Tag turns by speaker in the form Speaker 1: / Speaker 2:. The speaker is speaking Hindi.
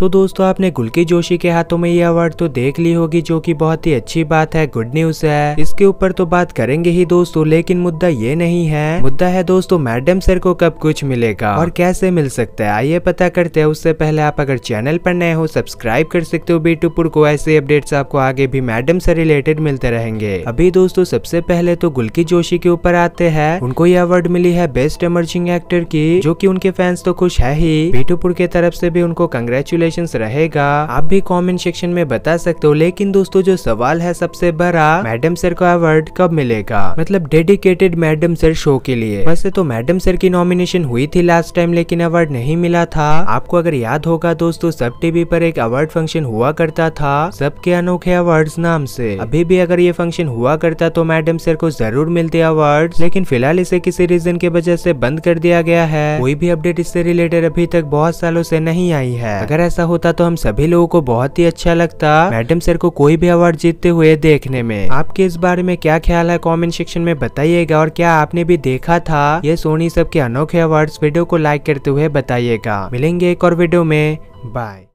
Speaker 1: तो दोस्तों आपने गुलकी जोशी के हाथों में ये अवार्ड तो देख ली होगी जो कि बहुत ही अच्छी बात है गुड न्यूज है इसके ऊपर तो बात करेंगे ही दोस्तों लेकिन मुद्दा ये नहीं है मुद्दा है दोस्तों मैडम सर को कब कुछ मिलेगा और कैसे मिल सकता है आइए पता करते हैं उससे पहले आप अगर चैनल पर नए हो सब्सक्राइब कर सकते हो बीटूपुर को ऐसे अपडेट्स आपको आगे भी मैडम से रिलेटेड मिलते रहेंगे अभी दोस्तों सबसे पहले तो गुलकी जोशी के ऊपर आते हैं उनको ये अवार्ड मिली है बेस्ट इमर्जिंग एक्टर की जो की उनके फैंस तो खुश है ही बीटूपुर के तरफ से भी उनको कंग्रेचुलेट रेगुलेशन रहेगा आप भी कॉमेंट सेक्शन में बता सकते हो लेकिन दोस्तों जो सवाल है सबसे बड़ा मैडम सर को अवार्ड कब मिलेगा मतलब डेडिकेटेड मैडम सर शो के लिए वैसे तो मैडम सर की नॉमिनेशन हुई थी लास्ट टाइम लेकिन अवार्ड नहीं मिला था आपको अगर याद होगा दोस्तों सब टीवी पर एक अवार्ड फंक्शन हुआ करता था सबके अनोखे अवार्ड नाम से अभी भी अगर ये फंक्शन हुआ करता तो मैडम सर को जरूर मिलते अवार्ड लेकिन फिलहाल इसे किसी रीजन की वजह से बंद कर दिया गया है कोई भी अपडेट इससे रिलेटेड अभी तक बहुत सालों से नहीं आई है अगर ऐसा ऐसा होता तो हम सभी लोगों को बहुत ही अच्छा लगता मैडम सर को कोई भी अवार्ड जीतते हुए देखने में आपके इस बारे में क्या ख्याल है कॉमेंट सेक्शन में बताइएगा और क्या आपने भी देखा था ये सोनी सब के अनोखे अवार्ड वीडियो को लाइक करते हुए बताइएगा मिलेंगे एक और वीडियो में बाय